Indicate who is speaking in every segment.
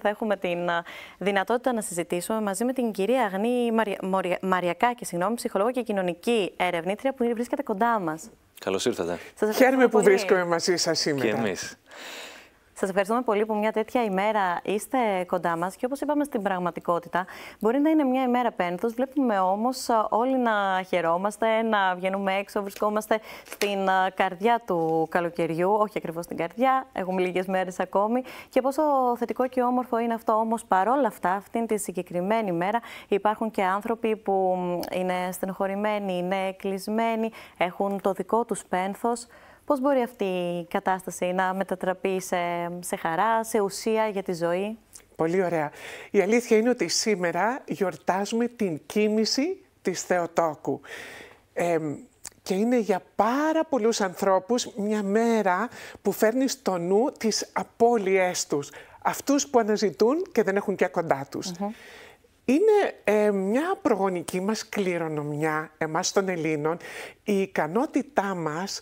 Speaker 1: θα έχουμε την δυνατότητα να συζητήσουμε μαζί με την κυρία Αγνή Μαρια... Μαριακάκη, συγγνώμη, ψυχολόγο και κοινωνική ερευνήτρια που βρίσκεται κοντά μας.
Speaker 2: Καλώς ήρθατε.
Speaker 3: Χαίρομαι που βρίσκομαι μαζί σας σήμερα. Και εμείς.
Speaker 1: Σας ευχαριστούμε πολύ που μια τέτοια ημέρα είστε κοντά μας και όπως είπαμε στην πραγματικότητα, μπορεί να είναι μια ημέρα πένθος. Βλέπουμε όμως όλοι να χαιρόμαστε, να βγαίνουμε έξω. Βρισκόμαστε στην καρδιά του καλοκαιριού, όχι ακριβώς στην καρδιά. Έχουμε λίγες μέρες ακόμη. Και πόσο θετικό και όμορφο είναι αυτό. Όμως παρόλα αυτά, αυτήν τη συγκεκριμένη ημέρα υπάρχουν και άνθρωποι που είναι στενοχωρημένοι, είναι κλεισμένοι, έχουν το δικό τους πένθος. Πώς μπορεί αυτή η κατάσταση να μετατραπεί σε, χαρά, σε ουσία για τη ζωή.
Speaker 3: Πολύ ωραία. Η αλήθεια είναι ότι σήμερα γιορτάζουμε την κίνηση της Θεοτόκου. και είναι για πάρα πολλούς ανθρώπους μια μέρα που φέρνει στο νου τις απώλειές τους. Αυτούς που αναζητούν και δεν έχουν πια κοντά τους είναι ε, μια προγονική μας κληρονομιά, εμάς των Ελλήνων, η ικανότητά μας,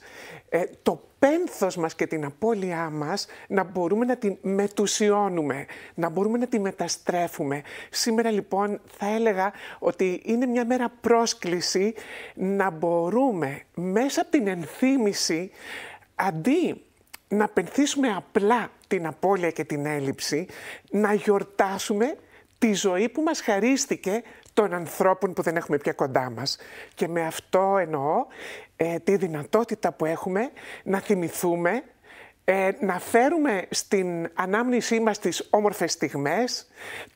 Speaker 3: ε, το πένθος μας και την απώλειά μας να μπορούμε να την μετουσιώνουμε, να μπορούμε να την μεταστρέφουμε. Σήμερα λοιπόν θα έλεγα ότι είναι μια μέρα πρόσκληση να μπορούμε μέσα από την ενθύμηση, αντί να πενθήσουμε απλά την απώλεια και την έλλειψη, να γιορτάσουμε τη ζωή που μας χαρίστηκε των ανθρώπων που δεν έχουμε πια κοντά μας. Και με αυτό εννοώ ε, τη δυνατότητα που έχουμε να θυμηθούμε, ε, να φέρουμε στην ανάμνησή μας τις όμορφες στιγμές,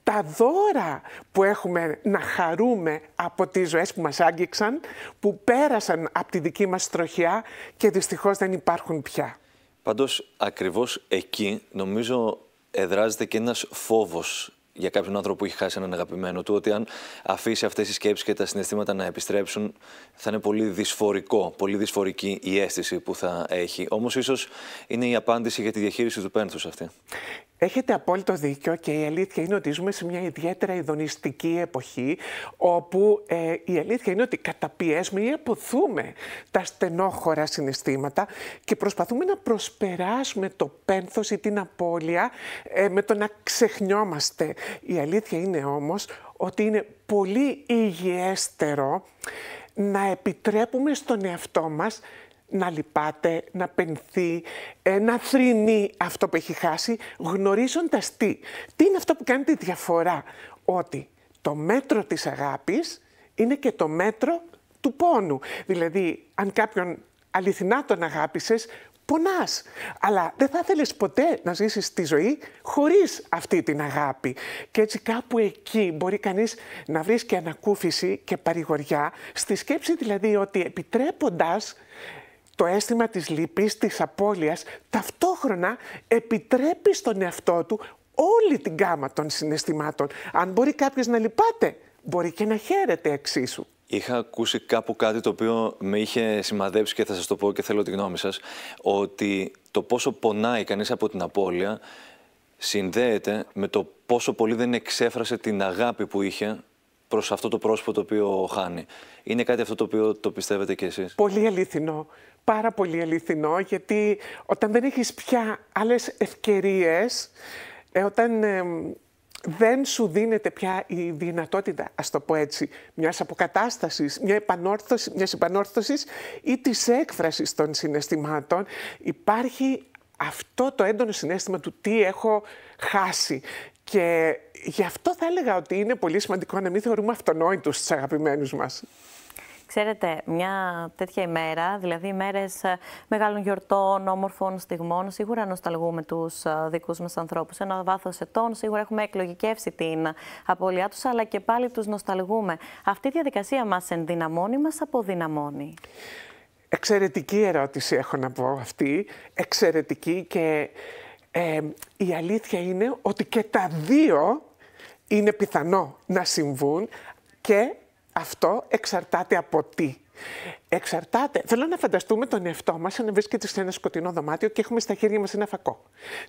Speaker 3: τα δώρα που έχουμε να χαρούμε από τις ζωές που μας άγγιξαν, που πέρασαν από τη δική μας τροχιά και δυστυχώς δεν υπάρχουν πια.
Speaker 2: Πάντως, ακριβώς εκεί νομίζω εδράζεται και ένας φόβος για κάποιον άνθρωπο που έχει χάσει έναν αγαπημένο του, ότι αν αφήσει αυτές τις σκέψεις και τα συναισθήματα να επιστρέψουν, θα είναι πολύ δυσφορικό, πολύ δυσφορική η αίσθηση που θα έχει. Όμως, ίσως είναι η απάντηση για τη διαχείριση του πένθους αυτή.
Speaker 3: Έχετε απόλυτο δίκιο και η αλήθεια είναι ότι ζούμε σε μια ιδιαίτερα ειδονιστική εποχή όπου ε, η αλήθεια είναι ότι καταπιέσουμε ή αποθούμε τα στενόχωρα συναισθήματα και προσπαθούμε να προσπεράσουμε το πένθος ή την απώλεια ε, με το να ξεχνιόμαστε. Η αλήθεια είναι όμως ότι είναι πολύ υγιέστερο να επιτρέπουμε στον εαυτό μας να λυπάται, να πενθεί, ε, να θρυνεί αυτό που έχει χάσει, γνωρίζοντας τι. Τι είναι αυτό που κάνει τη διαφορά. Ότι το μέτρο της αγάπης είναι και το μέτρο του πόνου. Δηλαδή, αν κάποιον αληθινά τον αγάπησες, πονάς. Αλλά δεν θα θέλεις ποτέ να ζήσεις τη ζωή χωρίς αυτή την αγάπη. Και έτσι κάπου εκεί μπορεί κανείς να βρεις και ανακούφιση και παρηγοριά, στη σκέψη δηλαδή ότι επιτρέποντας το αίσθημα της λύπης, της απώλειας, ταυτόχρονα επιτρέπει στον εαυτό του όλη την γάμα των συναισθημάτων. Αν μπορεί κάποιος να λυπάται, μπορεί και να χαίρεται εξίσου.
Speaker 2: Είχα ακούσει κάπου κάτι το οποίο με είχε σημαδέψει και θα σας το πω και θέλω τη γνώμη σας, ότι το πόσο πονάει κανείς από την απώλεια συνδέεται με το πόσο πολύ δεν εξέφρασε την αγάπη που είχε προς αυτό το πρόσωπο το οποίο χάνει. Είναι κάτι αυτό το οποίο το πιστεύετε κι εσείς.
Speaker 3: Πολύ αληθινό. Πάρα πολύ αληθινό, γιατί όταν δεν έχεις πια άλλες ευκαιρίες, ε, όταν δεν σου δίνεται πια η δυνατότητα, ας το πω έτσι, μιας αποκατάστασης, μια επανόρθωση, μιας επανόρθωσης ή της έκφρασης των συναισθημάτων, υπάρχει αυτό το έντονο συνέστημα του τι έχω χάσει. Και γι' αυτό θα έλεγα ότι είναι πολύ σημαντικό να μην θεωρούμε αυτονόητους τους αγαπημένους μας.
Speaker 1: Ξέρετε, μια τέτοια ημέρα, δηλαδή ημέρες ε, μεγάλων γιορτών, όμορφων στιγμών, σίγουρα νοσταλγούμε τους ε, δικούς μας ανθρώπους. Ένα βάθος ετών, σίγουρα έχουμε εκλογικεύσει την απώλειά τους, αλλά και πάλι τους νοσταλγούμε. Αυτή η διαδικασία μας ενδυναμώνει, μας αποδυναμώνει.
Speaker 3: Εξαιρετική ερώτηση έχω να πω αυτή. Εξαιρετική και η αλήθεια είναι ότι και τα δύο είναι πιθανό να συμβούν και αυτό εξαρτάται από τι. Εξαρτάται. Θέλω να φανταστούμε τον εαυτό μας αν βρίσκεται σε ένα σκοτεινό δωμάτιο και έχουμε στα χέρια μας ένα φακό.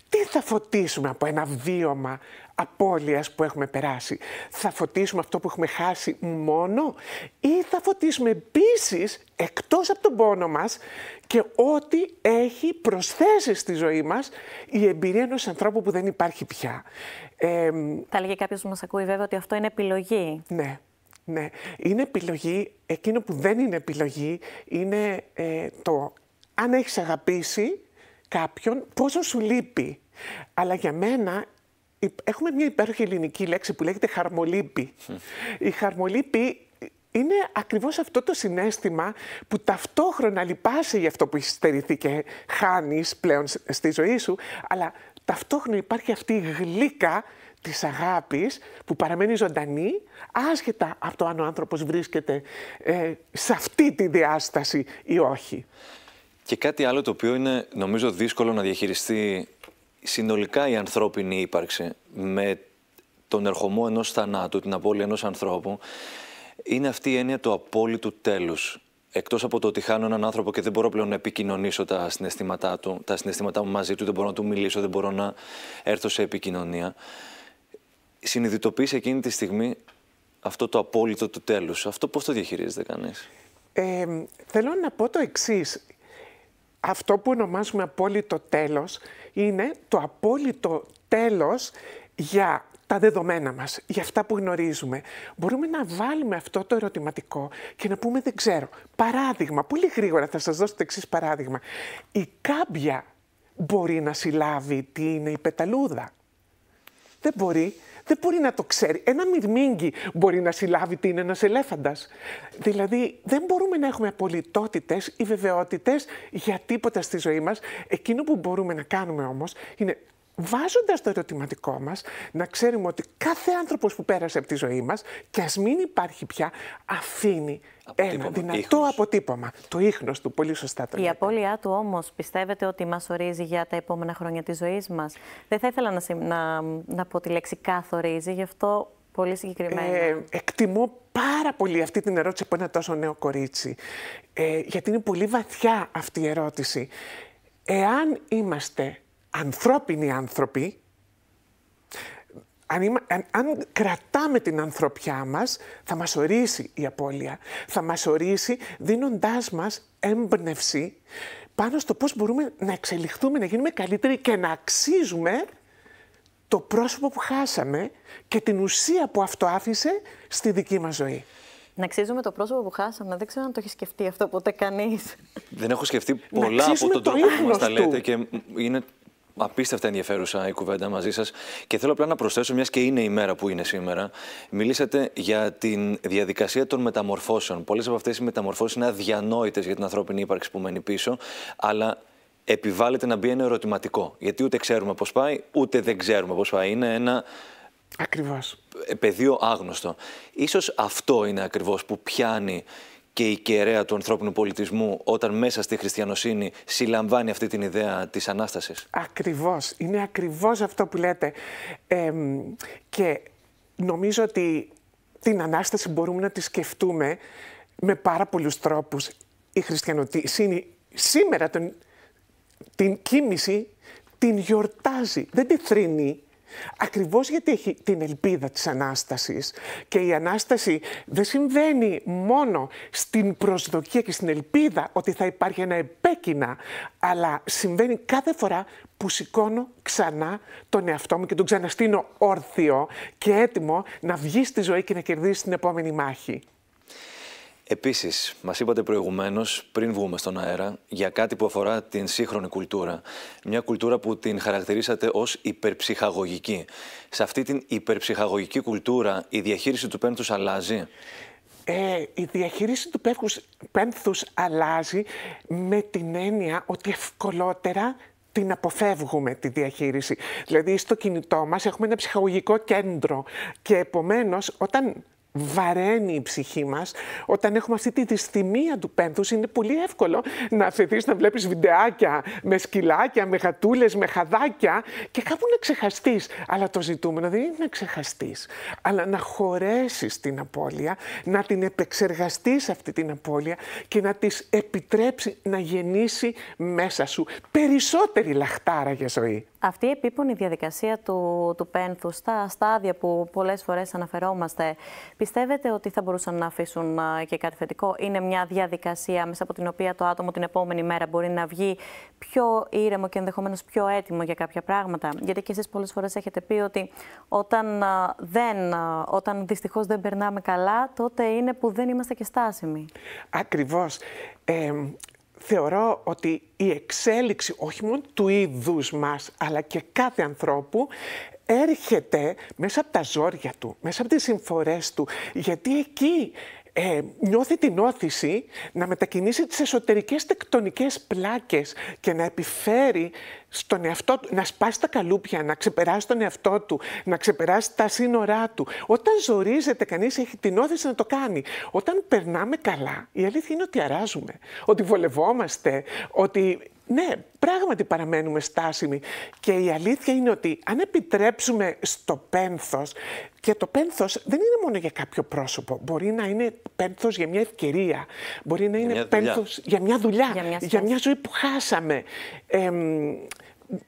Speaker 3: Τι θα φωτίσουμε από ένα βίωμα απώλειας που έχουμε περάσει, Θα φωτίσουμε αυτό που έχουμε χάσει μόνο, ή θα φωτίσουμε επίσης εκτός από τον πόνο μας και ό,τι έχει προσθέσει στη ζωή μας η εμπειρία ενός ανθρώπου που δεν υπάρχει πια.
Speaker 1: Ε, θα έλεγε κάποιος που μας ακούει βέβαια ότι αυτό είναι επιλογή.
Speaker 3: Ναι. Ναι, είναι επιλογή. Εκείνο που δεν είναι επιλογή είναι ε, το αν έχεις αγαπήσει κάποιον, πόσο σου λείπει. Αλλά για μένα έχουμε μια υπέροχη ελληνική λέξη που λέγεται χαρμολύπη. Η χαρμολύπη είναι ακριβώς αυτό το συνέστημα που ταυτόχρονα λυπάσαι για αυτό που έχεις στερηθεί και χάνεις πλέον στη ζωή σου, αλλά ταυτόχρονα υπάρχει αυτή η γλύκα Της αγάπης που παραμένει ζωντανή άσχετα από το αν ο άνθρωπος βρίσκεται ε, σε αυτή τη διάσταση ή όχι.
Speaker 2: Και κάτι άλλο το οποίο είναι νομίζω δύσκολο να διαχειριστεί συνολικά η ανθρώπινη ύπαρξη με τον ερχομό ενός θανάτου, την απώλεια ενός ανθρώπου, είναι αυτή η έννοια του απόλυτου τέλους. Εκτός από το ότι χάνω έναν άνθρωπο και δεν μπορώ πλέον να επικοινωνήσω τα συναισθήματά του, τα συναισθήματά μου μαζί του, δεν μπορώ να του μιλήσω, δεν μπορώ να έρθω σε επικοινωνία. Συνειδητοποιείς εκείνη τη στιγμή αυτό το απόλυτο του τέλους. Αυτό πώς το διαχειρίζεται κανείς.
Speaker 3: Ε, θέλω να πω το εξής. Αυτό που ονομάζουμε απόλυτο τέλος είναι το απόλυτο τέλος για τα δεδομένα μας, για αυτά που γνωρίζουμε. Μπορούμε να βάλουμε αυτό το ερωτηματικό και να πούμε δεν ξέρω. Παράδειγμα, πολύ γρήγορα θα σας δώσω το εξής παράδειγμα. Η κάμπια μπορεί να συλλάβει τι είναι η πεταλούδα. Δεν μπορεί δεν μπορεί να το ξέρει. Ένα μυρμήγκι μπορεί να συλλάβει τι είναι ένας ελέφαντας. Δηλαδή, δεν μπορούμε να έχουμε απολυτότητες ή βεβαιότητες για τίποτα στη ζωή μας. Εκείνο που μπορούμε να κάνουμε όμως είναι βάζοντας το ερωτηματικό μας, να ξέρουμε ότι κάθε άνθρωπος που πέρασε από τη ζωή μας, και ας μην υπάρχει πια, αφήνει ένα δυνατό αποτύπωμα. Το ίχνος του, πολύ σωστά το Η
Speaker 1: απώλειά του όμως πιστεύετε ότι μας ορίζει για τα επόμενα χρόνια της ζωής μας. Δεν θα ήθελα να, να, να πω τη λέξη καθορίζει, γι' αυτό πολύ συγκεκριμένα.
Speaker 3: Ε, εκτιμώ πάρα πολύ αυτή την ερώτηση από ένα τόσο νέο κορίτσι, ε, γιατί είναι πολύ βαθιά αυτή η ερώτηση. Εάν είμαστε ανθρώπινοι άνθρωποι, αν, κρατάμε την ανθρωπιά μας, θα μας ορίσει η απώλεια. Θα μας ορίσει δίνοντάς μας έμπνευση πάνω στο πώς μπορούμε να εξελιχθούμε, να γίνουμε καλύτεροι και να αξίζουμε το πρόσωπο που χάσαμε και την ουσία που αυτό άφησε στη δική μας ζωή. Να αξίζουμε το
Speaker 1: πρόσωπο που χάσαμε. Δεν ξέρω αν το έχει σκεφτεί αυτό ποτέ κανείς.
Speaker 2: Δεν έχω σκεφτεί πολλά από τον τρόπο που μας τα λέτε και είναι Απίστευτα ενδιαφέρουσα η κουβέντα μαζί σας. Και θέλω απλά να προσθέσω, μιας και είναι η μέρα που είναι σήμερα, μιλήσατε για τη διαδικασία των μεταμορφώσεων. Πολλές από αυτές οι μεταμορφώσεις είναι αδιανόητες για την ανθρώπινη ύπαρξη που μένει πίσω, αλλά επιβάλλεται να μπει ένα ερωτηματικό. Γιατί ούτε ξέρουμε πώς πάει, ούτε δεν ξέρουμε πώς πάει. Είναι ένα. Ακριβώς. Πεδίο άγνωστο. Ίσως αυτό είναι ακριβώς που πιάνει και η κεραία του ανθρώπινου πολιτισμού όταν μέσα στη χριστιανοσύνη συλλαμβάνει αυτή την ιδέα της Ανάστασης.
Speaker 3: Ακριβώς. Είναι ακριβώς αυτό που λέτε. και νομίζω ότι την Ανάσταση μπορούμε να τη σκεφτούμε με πάρα πολλούς τρόπους. Η χριστιανοσύνη σήμερα τον, την κίνηση την γιορτάζει, δεν τη θρύνει. Ακριβώς γιατί έχει την ελπίδα της Ανάστασης και η Ανάσταση δεν συμβαίνει μόνο στην προσδοκία και στην ελπίδα ότι θα υπάρχει ένα επέκεινα, αλλά συμβαίνει κάθε φορά που σηκώνω ξανά τον εαυτό μου και τον ξαναστείνω όρθιο και έτοιμο να βγει στη ζωή και να κερδίσει την επόμενη μάχη.
Speaker 2: Επίσης, μας είπατε προηγουμένως, πριν βγούμε στον αέρα, για κάτι που αφορά την σύγχρονη κουλτούρα. Μια κουλτούρα που την χαρακτηρίσατε ως υπερψυχαγωγική. Σε αυτή την υπερψυχαγωγική κουλτούρα, η διαχείριση του πένθους αλλάζει. Ε, η
Speaker 3: διαχείριση του πένθους, πένθους αλλάζει με την έννοια ότι ευκολότερα την αποφεύγουμε τη διαχείριση. Δηλαδή στο κινητό μας έχουμε ένα ψυχαγωγικό κέντρο και επομένως όταν βαραίνει η ψυχή μας όταν έχουμε αυτή τη δυστημία του πένθους. Είναι πολύ εύκολο να αφαιθείς να βλέπεις βιντεάκια με σκυλάκια, με γατούλες, με χαδάκια και κάπου να ξεχαστείς. Αλλά το ζητούμενο δεν είναι να ξεχαστείς, αλλά να χωρέσεις την απώλεια, να την επεξεργαστείς αυτή την απώλεια και να της επιτρέψει να γεννήσει μέσα σου περισσότερη λαχτάρα για ζωή.
Speaker 1: Αυτή η επίπονη διαδικασία του, του πένθους, τα στάδια που πολλές φορές αναφερόμαστε, Πιστεύετε ότι θα μπορούσαν να αφήσουν ε, και κάτι θετικό. Είναι μια διαδικασία μέσα από την οποία το άτομο την επόμενη μέρα μπορεί να βγει πιο ήρεμο και ενδεχομένως πιο έτοιμο για κάποια πράγματα. Γιατί και εσείς πολλές φορές έχετε πει ότι όταν, ε, δεν, ε, όταν δυστυχώς δεν περνάμε καλά, τότε είναι που δεν είμαστε και στάσιμοι.
Speaker 3: Ακριβώς. Ε, θεωρώ ότι η εξέλιξη όχι μόνο του είδους μας αλλά και κάθε ανθρώπου έρχεται μέσα από τα ζόρια του, μέσα από τις συμφορές του, γιατί εκεί ε, νιώθει την όθηση να μετακινήσει τις εσωτερικές τεκτονικές πλάκες και να επιφέρει στον εαυτό του, να σπάσει τα καλούπια, να ξεπεράσει τον εαυτό του, να ξεπεράσει τα σύνορά του. Όταν ζορίζεται κανείς έχει την όθηση να το κάνει. Όταν περνάμε καλά, η αλήθεια είναι ότι αράζουμε, ότι βολευόμαστε, ότι ναι, πράγματι παραμένουμε στάσιμοι και η αλήθεια είναι ότι αν επιτρέψουμε στο πένθος και το πένθος δεν είναι μόνο για κάποιο πρόσωπο, μπορεί να είναι πένθος για μια ευκαιρία, μπορεί να είναι πένθος για μια δουλειά, για μια, ζωή που χάσαμε. Ε,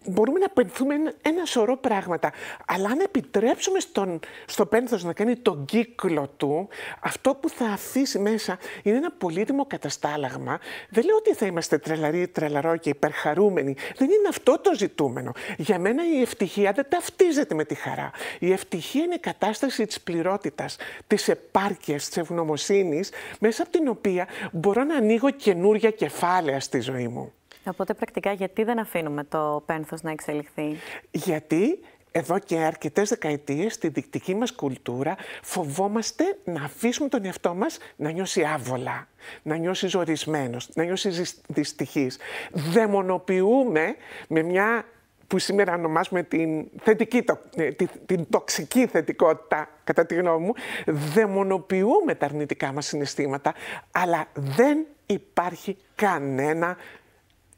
Speaker 3: μπορούμε να πενθούμε ένα σωρό πράγματα. Αλλά αν επιτρέψουμε στον, στο πένθος να κάνει τον κύκλο του, αυτό που θα αφήσει μέσα είναι ένα πολύτιμο καταστάλαγμα. Δεν λέω ότι θα είμαστε τρελαροί, τρελαρό και υπερχαρούμενοι. Δεν είναι αυτό το ζητούμενο. Για μένα η ευτυχία δεν ταυτίζεται με τη χαρά. Η ευτυχία είναι η κατάσταση της πληρότητας, της επάρκειας, της ευγνωμοσύνης, μέσα από την οποία μπορώ να ανοίγω καινούρια κεφάλαια στη ζωή μου.
Speaker 1: Οπότε πρακτικά γιατί δεν αφήνουμε το πένθος να εξελιχθεί.
Speaker 3: Γιατί εδώ και
Speaker 1: αρκετές δεκαετίες
Speaker 3: στη δικτική μας κουλτούρα φοβόμαστε να αφήσουμε τον εαυτό μας να νιώσει άβολα, να νιώσει ζωρισμένος, να νιώσει δυστυχής. Δαιμονοποιούμε με μια που σήμερα ονομάζουμε την, θετική, ε, την τοξική θετικότητα, κατά τη γνώμη μου, δαιμονοποιούμε τα αρνητικά μας συναισθήματα, αλλά δεν υπάρχει κανένα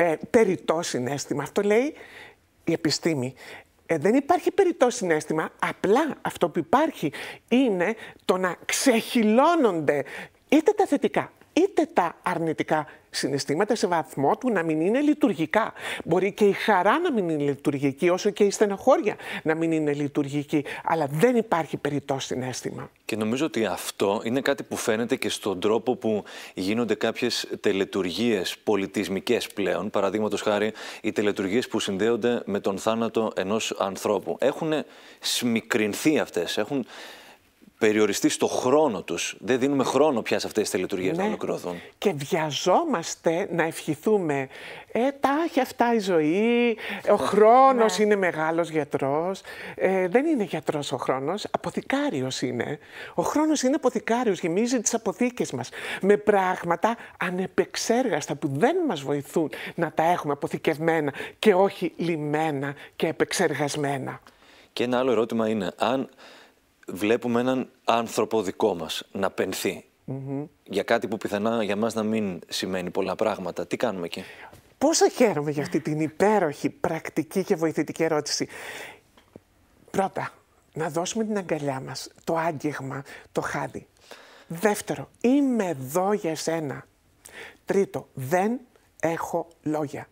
Speaker 3: ε, περιττό συνέστημα. Αυτό λέει η επιστήμη. Ε, δεν υπάρχει περιττό συνέστημα, απλά αυτό που υπάρχει είναι το να ξεχυλώνονται είτε τα θετικά είτε τα αρνητικά συναισθήματα σε βαθμό του να μην είναι λειτουργικά. Μπορεί και η χαρά να μην είναι λειτουργική, όσο και η στεναχώρια να μην είναι λειτουργική, αλλά δεν υπάρχει περιττό συνέστημα.
Speaker 2: Και νομίζω ότι αυτό είναι κάτι που φαίνεται και στον τρόπο που γίνονται κάποιες τελετουργίες πολιτισμικές πλέον. Παραδείγματος χάρη, οι τελετουργίες που συνδέονται με τον θάνατο ενός ανθρώπου. Έχουν σμικρινθεί αυτές, έχουν περιοριστεί στο χρόνο τους. Δεν δίνουμε χρόνο πια σε αυτές τις τελετουργίες ναι. να ολοκληρωθούν.
Speaker 3: Και βιαζόμαστε να ευχηθούμε. Ε, τα έχει αυτά η ζωή, ο ναι. χρόνος ναι. είναι μεγάλος γιατρός. Ε, δεν είναι γιατρός ο χρόνος, αποθηκάριος είναι. Ο χρόνος είναι αποθηκάριος, γεμίζει τις αποθήκες μας. Με πράγματα ανεπεξέργαστα που δεν μας βοηθούν να τα έχουμε αποθηκευμένα και όχι λιμένα και επεξεργασμένα.
Speaker 2: Και ένα άλλο ερώτημα είναι, αν βλέπουμε έναν άνθρωπο δικό μας να πενθει για κάτι που πιθανά για μας να μην σημαίνει πολλά πράγματα. Τι κάνουμε εκεί.
Speaker 3: Πόσο χαίρομαι για αυτή την υπέροχη, πρακτική και βοηθητική ερώτηση. Πρώτα, να δώσουμε την αγκαλιά μας, το άγγιγμα, το χάδι. Δεύτερο, είμαι εδώ για σένα. Τρίτο, δεν έχω λόγια.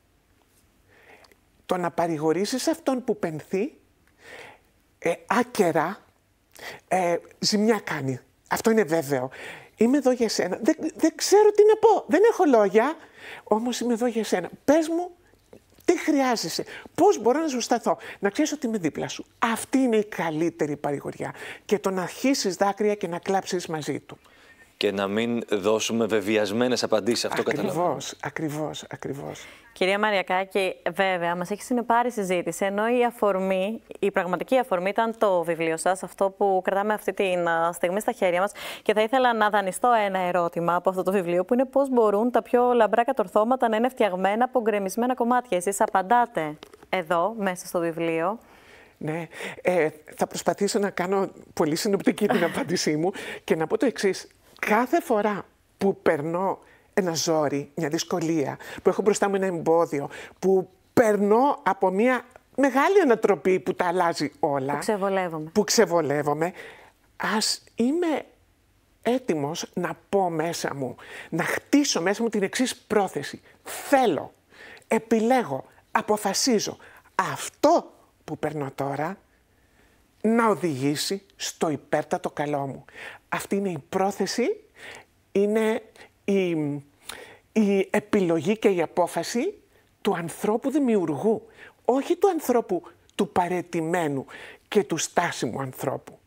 Speaker 3: Το να παρηγορήσεις αυτόν που πενθεί, ε, άκερα, ε, ζημιά κάνει. Αυτό είναι βέβαιο. Είμαι εδώ για σένα. Δεν, δεν ξέρω τι να πω. Δεν έχω λόγια. Όμως είμαι εδώ για σένα. Πες μου τι χρειάζεσαι, πώς μπορώ να σου σταθώ, να ξέρεις ότι είμαι δίπλα σου. Αυτή είναι η καλύτερη παρηγοριά. Και το να αρχίσεις δάκρυα και να κλάψεις μαζί του
Speaker 2: και να μην δώσουμε βεβαιασμένες απαντήσεις. Αυτό καταλαβαίνω.
Speaker 3: Ακριβώς, ακριβώς.
Speaker 1: Κυρία Μαριακάκη, βέβαια, μας έχεις συνεπάρει συζήτηση. Ενώ η αφορμή, η πραγματική αφορμή ήταν το βιβλίο σας, αυτό που κρατάμε αυτή τη στιγμή στα χέρια μας. Και θα ήθελα να δανειστώ ένα ερώτημα από αυτό το βιβλίο, που είναι πώς μπορούν τα πιο λαμπρά κατορθώματα να είναι φτιαγμένα από γκρεμισμένα κομμάτια. Εσείς απαντάτε εδώ, μέσα στο βιβλίο.
Speaker 3: Ναι, ε, θα προσπαθήσω να κάνω πολύ συνοπτική την απάντησή μου και να πω το εξής κάθε φορά που περνώ ένα ζόρι, μια δυσκολία, που έχω μπροστά μου ένα εμπόδιο, που περνώ από μια μεγάλη ανατροπή που τα αλλάζει όλα. Που
Speaker 1: ξεβολεύομαι. Που
Speaker 3: ξεβολεύομαι. Ας είμαι έτοιμος να πω μέσα μου, να χτίσω μέσα μου την εξής πρόθεση. Θέλω, επιλέγω, αποφασίζω. Αυτό που περνώ τώρα να οδηγήσει στο υπέρτατο καλό μου. Αυτή είναι η πρόθεση, είναι η, η επιλογή και η απόφαση του ανθρώπου δημιουργού, όχι του ανθρώπου του παρετημένου και του στάσιμου ανθρώπου.